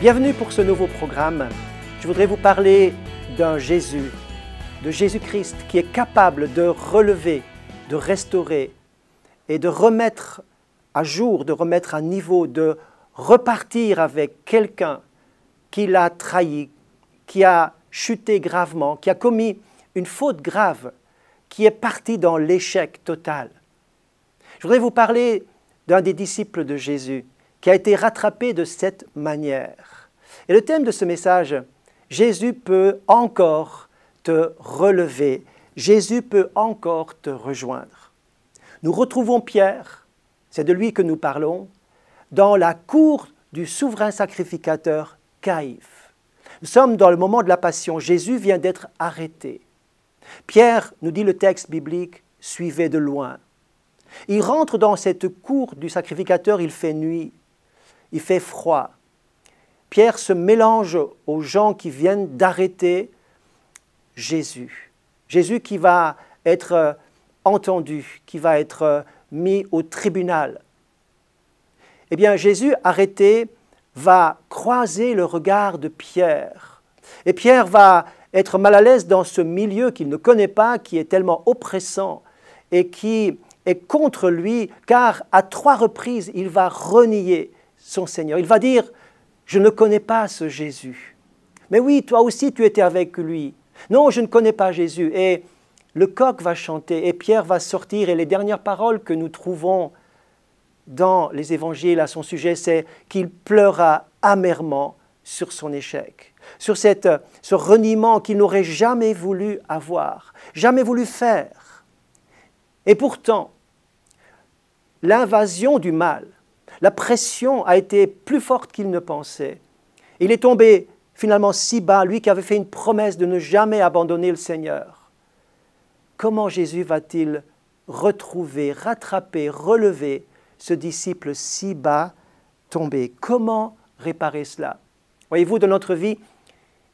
Bienvenue pour ce nouveau programme. Je voudrais vous parler d'un Jésus, de Jésus-Christ qui est capable de relever, de restaurer et de remettre à jour, de remettre à niveau, de repartir avec quelqu'un qui l'a trahi, qui a chuté gravement, qui a commis une faute grave qui est parti dans l'échec total. Je voudrais vous parler d'un des disciples de Jésus qui a été rattrapé de cette manière. Et le thème de ce message, Jésus peut encore te relever, Jésus peut encore te rejoindre. Nous retrouvons Pierre, c'est de lui que nous parlons, dans la cour du souverain sacrificateur Caïphe. Nous sommes dans le moment de la passion. Jésus vient d'être arrêté. Pierre, nous dit le texte biblique, Suivez de loin. Il rentre dans cette cour du sacrificateur, il fait nuit, il fait froid. Pierre se mélange aux gens qui viennent d'arrêter Jésus. Jésus qui va être euh, entendu, qui va être euh, mis au tribunal. Eh bien, Jésus arrêté va croiser le regard de Pierre. Et Pierre va être mal à l'aise dans ce milieu qu'il ne connaît pas, qui est tellement oppressant et qui est contre lui, car à trois reprises, il va renier son Seigneur. Il va dire, je ne connais pas ce Jésus. Mais oui, toi aussi, tu étais avec lui. Non, je ne connais pas Jésus. Et le coq va chanter, et Pierre va sortir, et les dernières paroles que nous trouvons dans les évangiles à son sujet, c'est qu'il pleura amèrement sur son échec sur ce reniement qu'il n'aurait jamais voulu avoir, jamais voulu faire. Et pourtant, l'invasion du mal, la pression a été plus forte qu'il ne pensait. Il est tombé finalement si bas, lui qui avait fait une promesse de ne jamais abandonner le Seigneur. Comment Jésus va-t-il retrouver, rattraper, relever ce disciple si bas tombé Comment réparer cela Voyez-vous, dans notre vie,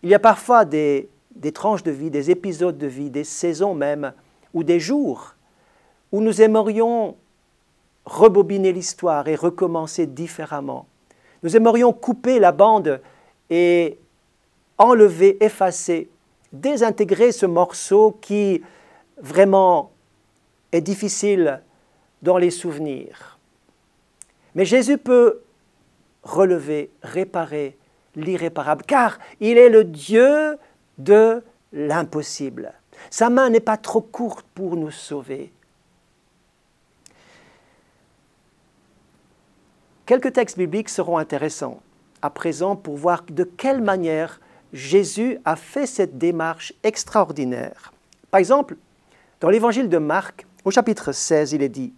il y a parfois des, tranches de vie, des épisodes de vie, des saisons même, ou des jours, où nous aimerions rebobiner l'histoire et recommencer différemment. Nous aimerions couper la bande et enlever, effacer, désintégrer ce morceau qui vraiment est difficile dans les souvenirs. Mais Jésus peut relever, réparer, l'irréparable, car il est le Dieu de l'impossible. Sa main n'est pas trop courte pour nous sauver. Quelques textes bibliques seront intéressants à présent pour voir de quelle manière Jésus a fait cette démarche extraordinaire. Par exemple, dans l'évangile de Marc, au chapitre 16, il est dit,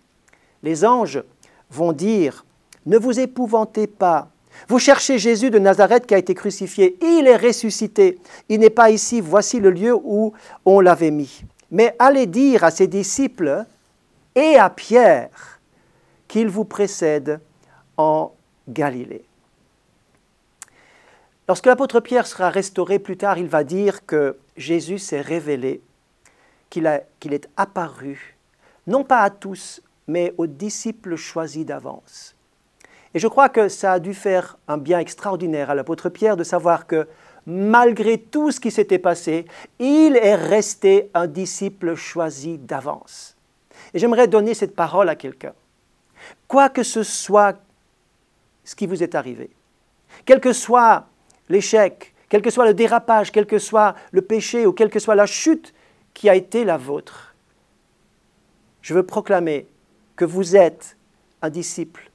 Les anges vont dire, Ne vous épouvantez pas, vous cherchez Jésus de Nazareth qui a été crucifié. Il est ressuscité. Il n'est pas ici. Voici le lieu où on l'avait mis. Mais allez dire à ses disciples et à Pierre qu'il vous précède en Galilée. Lorsque l'apôtre Pierre sera restauré plus tard, il va dire que Jésus s'est révélé, qu'il est apparu, non pas à tous, mais aux disciples choisis d'avance. Et je crois que ça a dû faire un bien extraordinaire à l'apôtre Pierre de savoir que malgré tout ce qui s'était passé, il est resté un disciple choisi d'avance. Et j'aimerais donner cette parole à quelqu'un. Quoi que ce soit ce qui vous est arrivé, quel que soit l'échec, quel que soit le dérapage, quel que soit le péché ou quelle que soit la chute qui a été la vôtre, je veux proclamer que vous êtes un disciple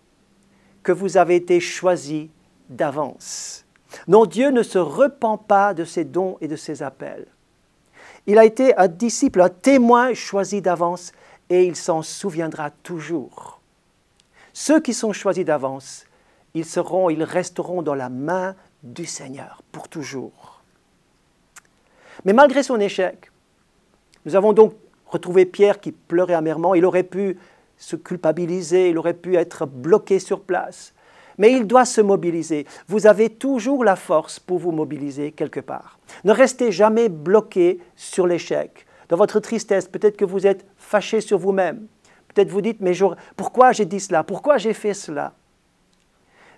que vous avez été choisis d'avance. Non, Dieu ne se repent pas de ses dons et de ses appels. Il a été un disciple, un témoin choisi d'avance, et il s'en souviendra toujours. Ceux qui sont choisis d'avance, ils seront, ils resteront dans la main du Seigneur pour toujours. Mais malgré son échec, nous avons donc retrouvé Pierre qui pleurait amèrement. Il aurait pu se culpabiliser, il aurait pu être bloqué sur place. Mais il doit se mobiliser. Vous avez toujours la force pour vous mobiliser quelque part. Ne restez jamais bloqué sur l'échec. Dans votre tristesse, peut-être que vous êtes fâché sur vous-même. Peut-être vous dites, mais pourquoi j'ai dit cela Pourquoi j'ai fait cela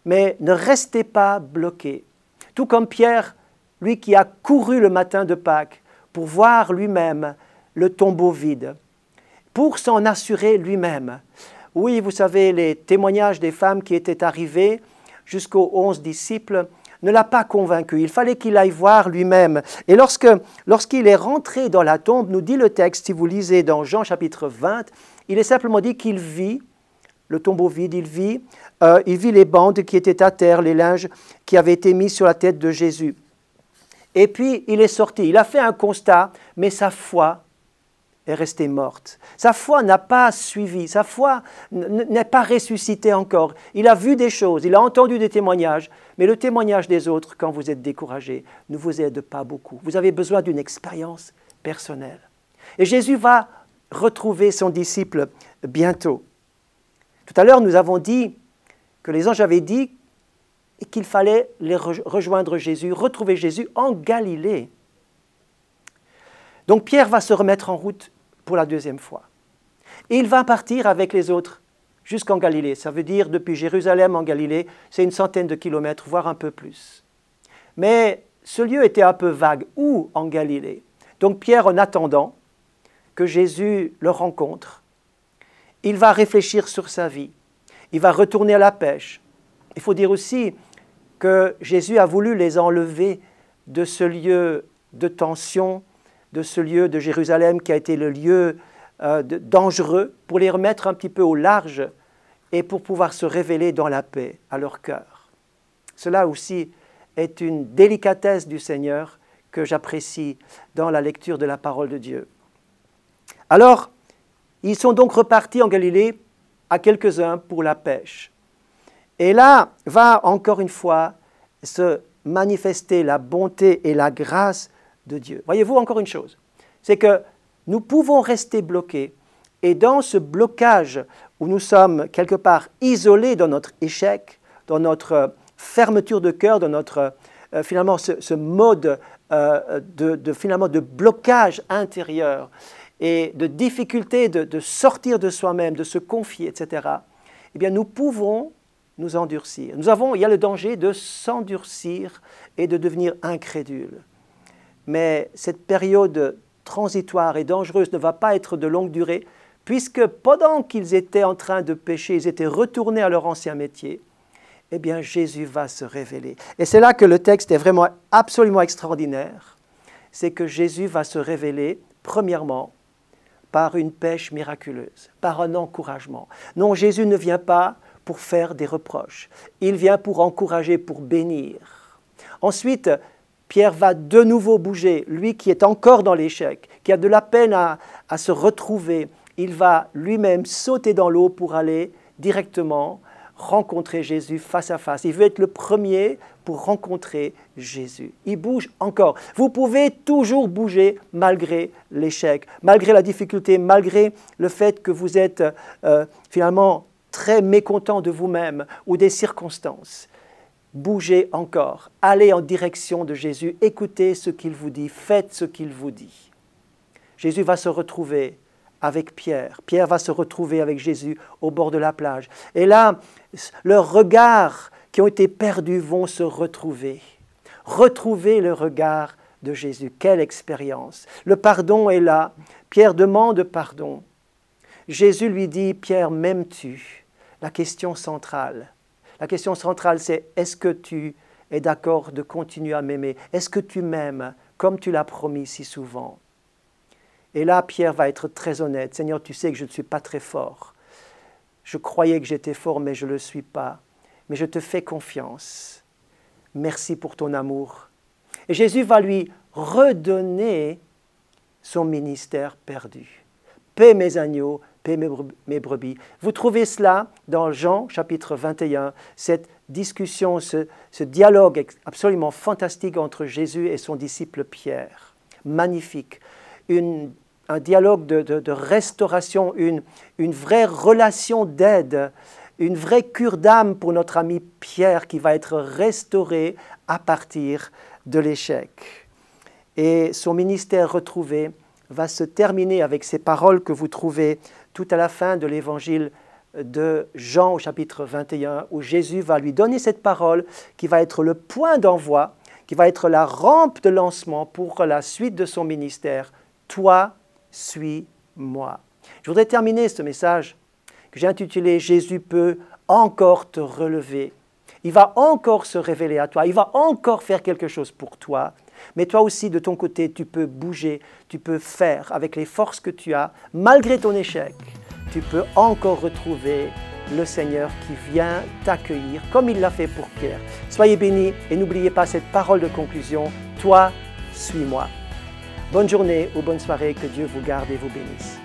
Mais ne restez pas bloqué. Tout comme Pierre, lui qui a couru le matin de Pâques pour voir lui-même le tombeau vide pour s'en assurer lui-même. Oui, vous savez, les témoignages des femmes qui étaient arrivées jusqu'aux onze disciples ne l'a pas convaincu. Il fallait qu'il aille voir lui-même. Et lorsque, lorsqu'il est rentré dans la tombe, nous dit le texte, si vous lisez dans Jean chapitre 20, il est simplement dit qu'il vit le tombeau vide, il vit, euh, il vit les bandes qui étaient à terre, les linges qui avaient été mis sur la tête de Jésus. Et puis il est sorti, il a fait un constat, mais sa foi est restée morte. Sa foi n'a pas suivi, sa foi n'est pas ressuscitée encore. Il a vu des choses, il a entendu des témoignages, mais le témoignage des autres, quand vous êtes découragé, ne vous aide pas beaucoup. Vous avez besoin d'une expérience personnelle. Et Jésus va retrouver son disciple bientôt. Tout à l'heure, nous avons dit que les anges avaient dit qu'il fallait les rejoindre Jésus, retrouver Jésus en Galilée. Donc Pierre va se remettre en route pour la deuxième fois. il va partir avec les autres jusqu'en Galilée. Ça veut dire depuis Jérusalem en Galilée, c'est une centaine de kilomètres, voire un peu plus. Mais ce lieu était un peu vague. Où en Galilée Donc Pierre, en attendant que Jésus le rencontre, il va réfléchir sur sa vie. Il va retourner à la pêche. Il faut dire aussi que Jésus a voulu les enlever de ce lieu de tension, de ce lieu de Jérusalem qui a été le lieu euh, dangereux, pour les remettre un petit peu au large et pour pouvoir se révéler dans la paix à leur cœur. Cela aussi est une délicatesse du Seigneur que j'apprécie dans la lecture de la parole de Dieu. Alors, ils sont donc repartis en Galilée à quelques-uns pour la pêche. Et là va encore une fois se manifester la bonté et la grâce Dieu. Voyez-vous encore une chose, c'est que nous pouvons rester bloqués et dans ce blocage où nous sommes quelque part isolés dans notre échec, dans notre euh, fermeture de cœur, dans notre euh, finalement ce, mode euh, de, finalement de blocage intérieur et de difficulté de, sortir de soi-même, de se confier, etc. Eh bien, nous pouvons nous endurcir. Nous avons, il y a le danger de s'endurcir et de devenir incrédule mais cette période transitoire et dangereuse ne va pas être de longue durée, puisque pendant qu'ils étaient en train de pêcher, ils étaient retournés à leur ancien métier, eh bien Jésus va se révéler. Et c'est là que le texte est vraiment absolument extraordinaire, c'est que Jésus va se révéler, premièrement, par une pêche miraculeuse, par un encouragement. Non, Jésus ne vient pas pour faire des reproches, il vient pour encourager, pour bénir. Ensuite, Pierre va de nouveau bouger, lui qui est encore dans l'échec, qui a de la peine à, se retrouver. Il va lui-même sauter dans l'eau pour aller directement rencontrer Jésus face à face. Il veut être le premier pour rencontrer Jésus. Il bouge encore. Vous pouvez toujours bouger malgré l'échec, malgré la difficulté, malgré le fait que vous êtes euh, finalement très mécontent de vous-même ou des circonstances bougez encore, allez en direction de Jésus, écoutez ce qu'il vous dit, faites ce qu'il vous dit. Jésus va se retrouver avec Pierre, Pierre va se retrouver avec Jésus au bord de la plage. Et là, leurs regards qui ont été perdus vont se retrouver. Retrouvez le regard de Jésus, quelle expérience. Le pardon est là, Pierre demande pardon. Jésus lui dit, Pierre, m'aimes-tu La question centrale, la question centrale, c'est est-ce que tu es d'accord de continuer à m'aimer Est-ce que tu m'aimes comme tu l'as promis si souvent Et là, Pierre va être très honnête. Seigneur, tu sais que je ne suis pas très fort. Je croyais que j'étais fort, mais je ne le suis pas. Mais je te fais confiance. Merci pour ton amour. Et Jésus va lui redonner son ministère perdu. Paix mes agneaux, mes brebis. Vous trouvez cela dans Jean chapitre 21, cette discussion, ce, dialogue absolument fantastique entre Jésus et son disciple Pierre. Magnifique. un dialogue de, restauration, une vraie relation d'aide une vraie cure d'âme pour notre ami Pierre qui va être restauré à partir de l'échec. Et son ministère retrouvé va se terminer avec ces paroles que vous trouvez tout à la fin de l'évangile de Jean au chapitre 21, où Jésus va lui donner cette parole qui va être le point d'envoi, qui va être la rampe de lancement pour la suite de son ministère. Toi, suis-moi. Je voudrais terminer ce message que j'ai intitulé Jésus peut encore te relever. Il va encore se révéler à toi. Il va encore faire quelque chose pour toi. Mais toi aussi, de ton côté, tu peux bouger, tu peux faire avec les forces que tu as, malgré ton échec, tu peux encore retrouver le Seigneur qui vient t'accueillir comme il l'a fait pour Pierre. Soyez bénis et n'oubliez pas cette parole de conclusion, toi, suis-moi. Bonne journée ou bonne soirée, que Dieu vous garde et vous bénisse.